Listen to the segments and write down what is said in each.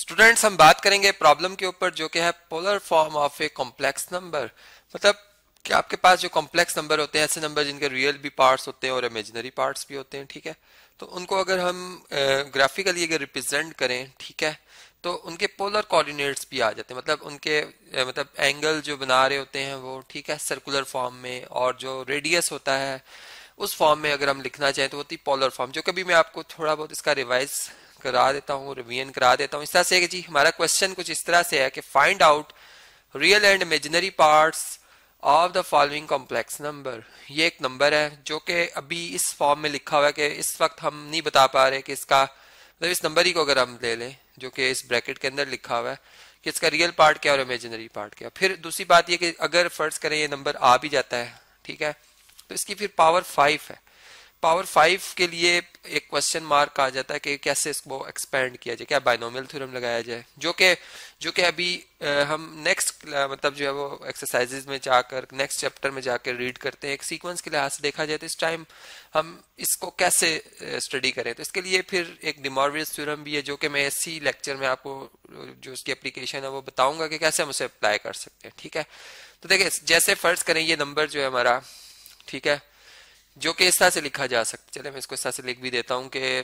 students हम बात करेंगे प्रॉब्लम के ऊपर जो कि है polar form of a complex number मतलब कि आपके पास जो कॉम्प्लेक्स नंबर होते हैं ऐसे नंबर जिनके रियल भी पार्ट्स होते हैं और इमेजिनरी पार्ट्स भी होते हैं ठीक है तो उनको अगर हम ग्राफिकली अगर रिप्रेजेंट करें ठीक है तो उनके पोलर कोऑर्डिनेट्स भी आ जाते हैं मतलब उनके मतलब एंगल जो बना रहे होते हैं वो ठीक है सर्कुलर फॉर्म में और जो रेडियस होता है उस फॉर्म में अगर हम लिखना चाहें तो वो होती पोलर फॉर्म जो कभी मैं आपको थोड़ा बहुत इसका रिवाइज करा देता हूँ रिवीजन करा देता हूँ इस तरह से कि जी हमारा क्वेश्चन कुछ इस तरह से है कि find out real and imaginary parts of the following complex number ये एक नंबर है जो कि अभी इस फॉर्म में लिखा हुआ है कि इस वक्त हम नहीं बता पा रहे कि इसका मतलब इस नंबर ही को अगर हम ले लें जो कि इस ब्रैकेट के अंदर लिखा हुआ है कि इसका रियल पार्ट क्या और इमेजिनरी पार्ट क्या फिर दूसरी बात यह कि अगर फर्ज करें ये नंबर आ भी जाता है ठीक है तो इसकी फिर पावर फाइव है पावर फाइव के लिए एक क्वेश्चन मार्क आ जाता है कि कैसे इसको एक्सपेंड किया जाए क्या बाइनोमियल थ्योरम लगाया जाए जो कि जो कि अभी हम नेक्स्ट मतलब जो है वो एक्सरसाइजेज में जाकर नेक्स्ट चैप्टर में जाकर रीड करते हैं एक सीक्वेंस के लिहाज से देखा जाए तो इस टाइम हम इसको कैसे स्टडी करें तो इसके लिए फिर एक डिमोरवियस थ्योरम भी है जो कि मैं इसी लेक्चर में आपको जो उसकी एप्लीकेशन है वो बताऊंगा कि कैसे हम उसे अप्लाई कर सकते हैं ठीक है तो देखिए जैसे फर्ज करें ये नंबर जो है हमारा ठीक है जो कि इस तरह से लिखा जा सकता चले मैं इसको इस तरह से लिख भी देता हूं कि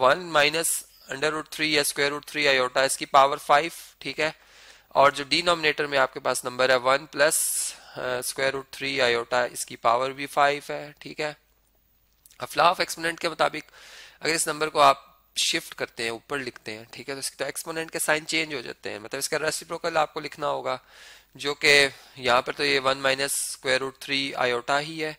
one minus under root three या स्क्वायर रूट थ्री आयोटा इसकी पावर फाइव ठीक है और जो डिनोमिनेटर में आपके पास नंबर है one plus square root three iota इसकी पावर भी फाइव है ठीक है अफलाफ एक्सपोनेंट के मुताबिक अगर इस नंबर को आप शिफ्ट करते हैं ऊपर लिखते हैं ठीक है तो इसके तो एक्सपोनेंट के साइन चेंज हो जाते हैं मतलब इसका रेसिप्रोकल आपको लिखना होगा जो कि यहाँ पर तो ये one minus square root three iota ही है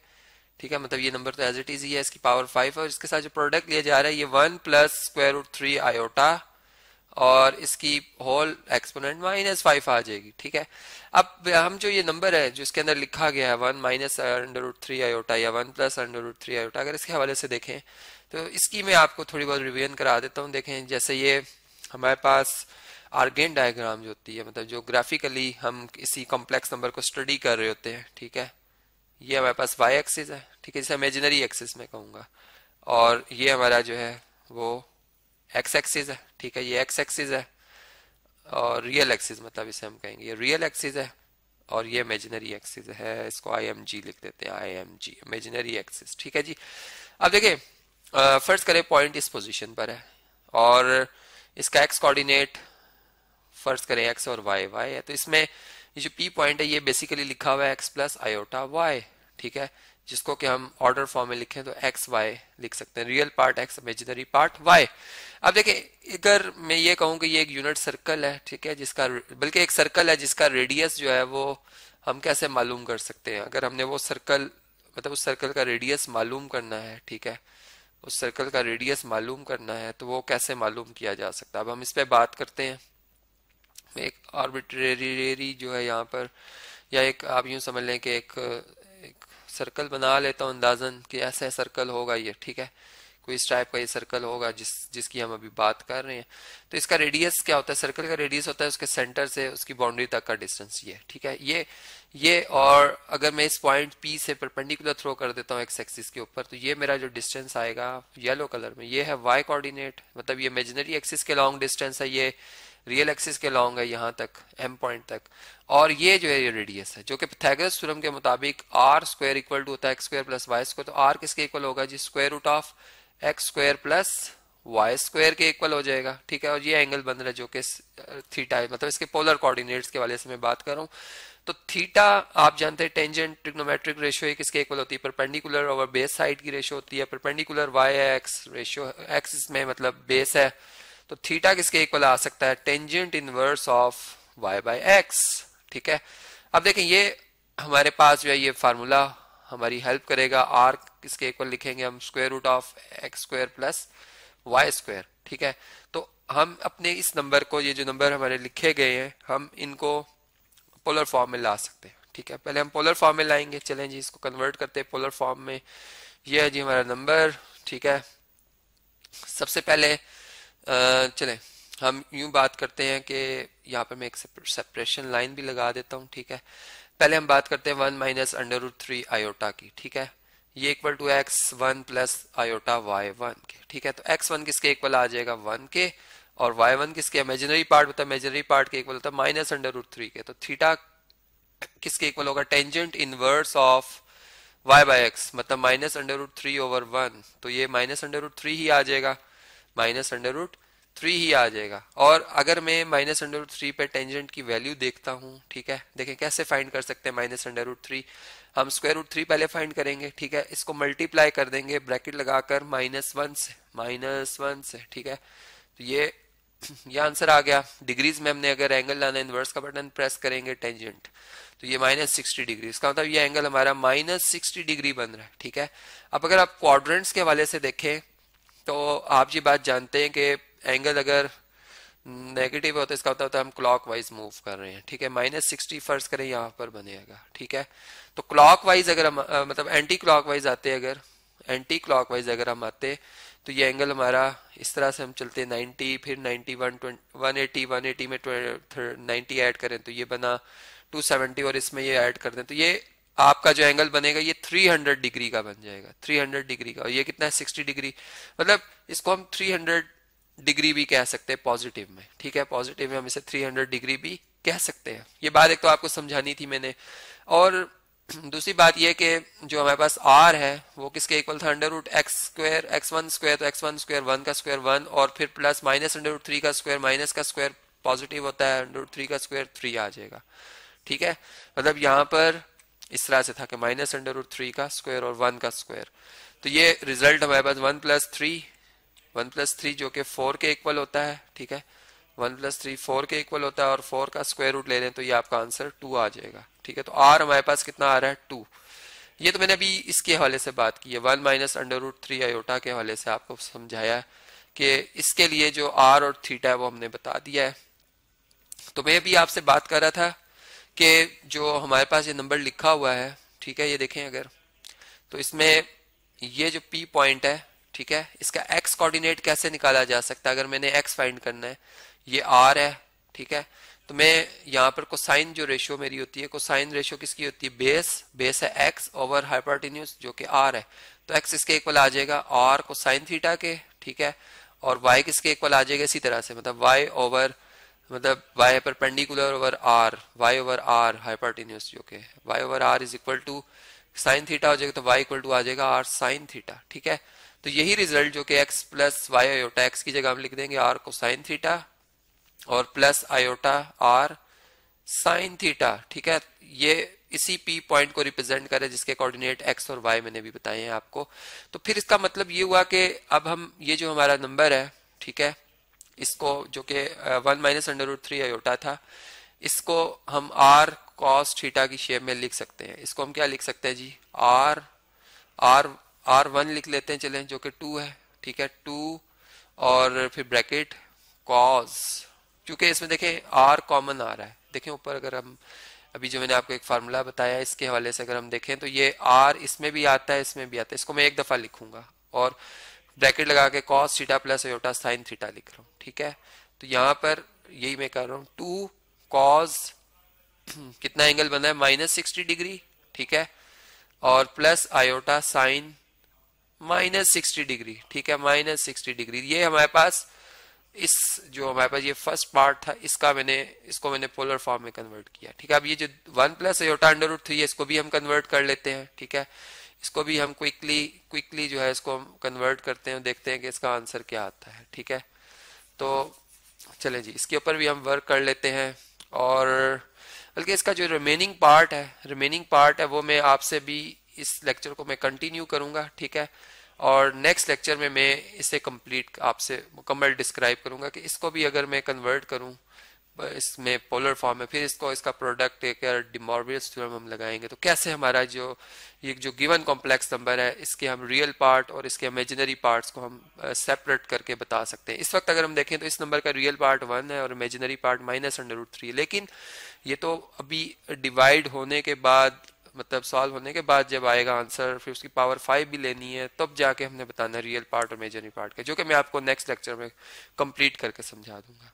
ठीक है मतलब ये नंबर तो एज इट इज ही है इसकी पावर फाइव और इसके साथ जो प्रोडक्ट लिया जा रहा है ये one plus square root three iota और इसकी होल एक्सपोनेंट माइनस फाइव आ जाएगी ठीक है अब हम जो ये नंबर है जो इसके अंदर लिखा गया है one minus under root three iota या one plus under root three iota अगर इसके हवाले से देखें तो इसकी मैं आपको थोड़ी बहुत रिविजन करा देता हूँ देखें जैसे ये हमारे पास आर्गेन डायग्राम जो होती है मतलब जो ग्राफिकली हम किसी कॉम्प्लेक्स नंबर को स्टडी कर रहे होते हैं ठीक है ये हमारे पास वाई एक्सिस है ठीक है जिसे इमेजिनरी एक्सिस में कहूंगा और ये हमारा जो है वो एक्स एक्सिस है ठीक है ये एक्स एक्सिस है और रियल एक्सिस मतलब इसे हम कहेंगे ये रियल एक्सिस है और ये इमेजिनरी एक्सिस है इसको आई एम जी लिख देते हैं I M G imaginary axis ठीक है जी अब देखिए फर्स्ट करें पॉइंट इस पोजीशन पर है और इसका एक्स कोऑर्डिनेट फर्स्ट करें एक्स और वाई वाई है तो इसमें ये जो पी पॉइंट है ये बेसिकली लिखा हुआ है एक्स प्लस आयोटा वाई ठीक है जिसको कि हम ऑर्डर फॉर्म में लिखें तो एक्स वाई लिख सकते हैं real part X imaginary part Y अब देखिए अगर मैं ये कहूँ कि ये एक यूनिट सर्कल है ठीक है जिसका बल्कि एक सर्कल है जिसका रेडियस जो है वो हम कैसे मालूम कर सकते हैं अगर हमने वो सर्कल मतलब उस सर्कल का रेडियस मालूम करना है ठीक है उस सर्कल का रेडियस मालूम करना है तो वो कैसे मालूम किया जा सकता है अब हम इस पर बात करते हैं एक आर्बिट्रेरी जो है यहाँ पर या एक आप यूँ समझ लें कि एक, एक सर्कल बना लेता हूँ अंदाजन कि ऐसा सर्कल होगा ये ठीक है कोई इस टाइप का ये सर्कल होगा जिस जिसकी हम अभी बात कर रहे हैं तो इसका रेडियस क्या होता है सर्कल का रेडियस होता है उसके सेंटर से उसकी बाउंड्री तक का डिस्टेंस ये ठीक है ये ये और अगर मैं इस पॉइंट पी से परपेंडिकुलर थ्रो कर देता हूँ एक्स एक्सिस के ऊपर तो ये मेरा जो डिस्टेंस आएगा येलो कलर में ये है वाई कोऑर्डिनेट मतलब ये इमेजिनरी एक्सिस के लॉन्ग डिस्टेंस है ये रियल एक्सिस के लॉन्ग है यहाँ तक एम पॉइंट तक और ये जो है ये रेडियस है जो कि पैथागोरस थ्योरम के मुताबिक आर स्क्वायर इक्वल टू होता है X square plus Y square तो आर किसके इक्वल होगा जी square root of X square plus Y square के इक्वल हो जाएगा ठीक है और ये एंगल बन रहा है जो कि थीटा है मतलब इसके पोलर कोऑर्डिनेट्स के वाले से मैं बात कर रहा हूँ तो थीटा आप जानते हैं टेंजेंट ट्रिग्नोमेट्रिक रेशियो है किसके इक्वल होती है परपेंडिकुलर ओवर बेस साइड की रेशियो होती है परपेंडिकुलर वाई है एक्स रेशियो एक्स इसमें मतलब बेस है तो थीटा किसके इक्वल आ सकता है tangent inverse of Y by X ठीक है अब देखें ये हमारे पास जो है ये फार्मूला हमारी हेल्प करेगा आर्क किसके इक्वल लिखेंगे हम square root of X square plus Y square ठीक है तो हम अपने इस नंबर को ये जो नंबर हमारे लिखे गए हैं हम इनको पोलर फॉर्म में ला सकते हैं ठीक है पहले हम पोलर फॉर्म में लाएंगे चलें जी इसको कन्वर्ट करते हैं पोलर फॉर्म में ये है जी हमारा नंबर ठीक है सबसे पहले चलें हम यूं बात करते हैं कि यहाँ पर मैं एक सेपरेशन लाइन भी लगा देता हूँ ठीक है पहले हम बात करते हैं one minus under root three iota की ठीक है ये equal to X one plus iota Y one के ठीक है तो एक्स वन किसके इक्वल आ जाएगा वन के और वाई वन किसके इमेजिनरी पार्ट होता है इमेजिनरी पार्ट के इक्वल होता है माइनस अंडर रूट थ्री के तो थीटा किसके इक्वल होगा tangent inverse of Y by X मतलब minus under root three over one तो ये माइनस अंडर रूट थ्री ही आ जाएगा माइनस अंडर रूट थ्री ही आ जाएगा और अगर मैं माइनस अंडर रूट थ्री पे टेंजेंट की वैल्यू देखता हूँ ठीक है देखें कैसे फाइंड कर सकते हैं माइनस अंडर रूट थ्री हम स्क्वायर रूट थ्री पहले फाइंड करेंगे ठीक है इसको मल्टीप्लाई कर देंगे ब्रैकेट लगाकर माइनस वन से माइनस वन से ठीक है तो ये ये आंसर आ गया डिग्रीज में हमने अगर एंगल लाना इनवर्स का बटन प्रेस करेंगे टेंजेंट तो ये माइनस सिक्सटी डिग्री इसका मतलब ये एंगल हमारा माइनस सिक्सटी डिग्री बन रहा है ठीक है अब अगर आप क्वाड्रेंट्स के हवाले से देखें तो आप ये बात जानते हैं कि एंगल अगर नेगेटिव होता है तो इसका मतलब होता है हम क्लॉक वाइज मूव कर रहे हैं ठीक है माइनस सिक्सटी फर्ज करें यहाँ पर बनेगा ठीक है तो क्लॉक वाइज अगर हम मतलब एंटी क्लॉक वाइज आते अगर एंटी क्लॉक वाइज अगर हम आते तो ये एंगल हमारा इस तरह से हम चलते नाइन्टी फिर ninety one eighty one eighty में नाइन्टी एड करें तो ये बना सेवेंटी और इसमें ये एड कर दें तो ये आपका जो एंगल बनेगा ये 300 डिग्री का बन जाएगा 300 डिग्री का और ये कितना है 60 डिग्री मतलब इसको हम डिग्री भी कह सकते हैं पॉजिटिव में ठीक है पॉजिटिव में हम इसे 300 डिग्री भी कह सकते हैं ये बात एक तो आपको समझानी थी मैंने और दूसरी बात यह कि जो हमारे पास आर है वो किसके इक्वल था under root X square X one square तो एक्स वन स्क्वायर वन का स्क्वायर वन और फिर plus minus under root three का स्क्वायर माइनस का स्क्वायर पॉजिटिव होता है अंडर रूट थ्री का स्क्वायर थ्री आ जाएगा ठीक है मतलब यहां पर इस तरह से था कि माइनस अंडर रूट थ्री का स्क्वायर और वन का स्क्वायर तो ये रिजल्ट हमारे पास one plus three one plus three जो कि फोर के इक्वल होता है ठीक है वन प्लस थ्री फोर के इक्वल होता है और फोर का स्क्वायर रूट ले लें तो ये आपका आंसर टू आ जाएगा ठीक है तो आर हमारे पास कितना आ रहा है टू ये तो मैंने अभी इसके हवाले से बात की है one minus under root three iota के हवाले से आपको समझाया कि इसके लिए जो आर और थीटा है वो हमने बता दिया है तो मैं अभी आपसे बात कर रहा था कि जो हमारे पास ये नंबर लिखा हुआ है ठीक है ये देखें अगर तो इसमें ये जो पी पॉइंट है ठीक है इसका कोऑर्डिनेट कैसे निकाला जा सकता है अगर मैंने एक्स फाइंड करना है ये आर है ठीक है तो मैं यहाँ पर कोसाइन जो रेशियो मेरी होती है कोसाइन रेशियो किसकी होती है बेस बेस है एक्स ओवर हाइपार्टिन्यूस जो कि आर है तो एक्स इसके इक्वल आ जाएगा आर कोसाइन थीटा के ठीक है और वाई किसके इक्वल आ जाएगा इसी तरह से मतलब वाई ओवर मतलब Y perpendicular over R Y over R hypotenuse जो के Y over R is equal to sine theta हो जाएगा तो वाई इक्वल टू आ जाएगा आर साइन थीटा ठीक है तो यही रिजल्ट जो कि X plus Y iota X की जगह हम लिख देंगे आर को साइन थीटा और plus iota R sine theta ठीक है ये इसी पी पॉइंट को रिप्रेजेंट करे जिसके कोऑर्डिनेट एक्स और वाई मैंने भी बताए हैं आपको तो फिर इसका मतलब ये हुआ कि अब हम ये जो हमारा नंबर है ठीक है इसको जो कि one minus under root three iota था इसको हम आर कॉस थीटा की शेप में लिख सकते हैं इसको हम क्या लिख सकते हैं जी आर आर आर वन लिख लेते हैं चलें जो कि टू है ठीक है टू और फिर ब्रैकेट कॉस क्योंकि इसमें देखें आर कॉमन आ रहा है देखें ऊपर अगर हम अभी जो मैंने आपको एक फार्मूला बताया इसके हवाले से अगर हम देखें तो ये आर इसमें भी आता है इसमें भी आता है इसको मैं एक दफ़ा लिखूंगा और ब्रैकेट लगा के cos theta plus sine theta लिख रहा हूँ ठीक है तो यहाँ पर यही मैं कर रहा हूँ टू कॉज कितना एंगल बना है माइनस सिक्सटी डिग्री ठीक है और plus iota sine minus sixty degree ठीक है माइनस सिक्सटी डिग्री ये हमारे पास इस जो हमारे पास ये फर्स्ट पार्ट था इसका मैंने इसको मैंने पोलर फॉर्म में कन्वर्ट किया ठीक है अब ये जो one plus iota under root three है इसको भी हम कन्वर्ट कर लेते हैं ठीक है इसको भी हम क्विकली क्विकली जो है इसको हम कन्वर्ट करते हैं देखते हैं कि इसका आंसर क्या आता है ठीक है तो चले जी इसके ऊपर भी हम वर्क कर लेते हैं और बल्कि इसका जो रिमेनिंग पार्ट है रिमेनिंग पार्ट है वो मैं आपसे भी इस लेक्चर को मैं कंटिन्यू करूँगा ठीक है और नेक्स्ट लेक्चर में मैं इसे कंप्लीट आपसे मुकम्मल डिस्क्राइब करूँगा कि इसको भी अगर मैं कन्वर्ट करूँ इसमें पोलर फॉर्म में फिर इसको इसका प्रोडक्ट एक डिमोरबियस थ्योरम हम लगाएंगे तो कैसे हमारा जो ये जो गिवन कॉम्प्लेक्स नंबर है इसके हम रियल पार्ट और इसके इमेजिनरी पार्ट्स को हम सेपरेट करके बता सकते हैं इस वक्त अगर हम देखें तो इस नंबर का रियल पार्ट वन है और imaginary part minus under root three लेकिन ये तो अभी डिवाइड होने के बाद मतलब सॉल्व होने के बाद जब आएगा आंसर फिर उसकी पावर फाइव भी लेनी है तब जाके हमने बताना रियल पार्ट और इमेजनरी पार्ट का जो कि मैं आपको नेक्स्ट लेक्चर में कंप्लीट करके समझा दूंगा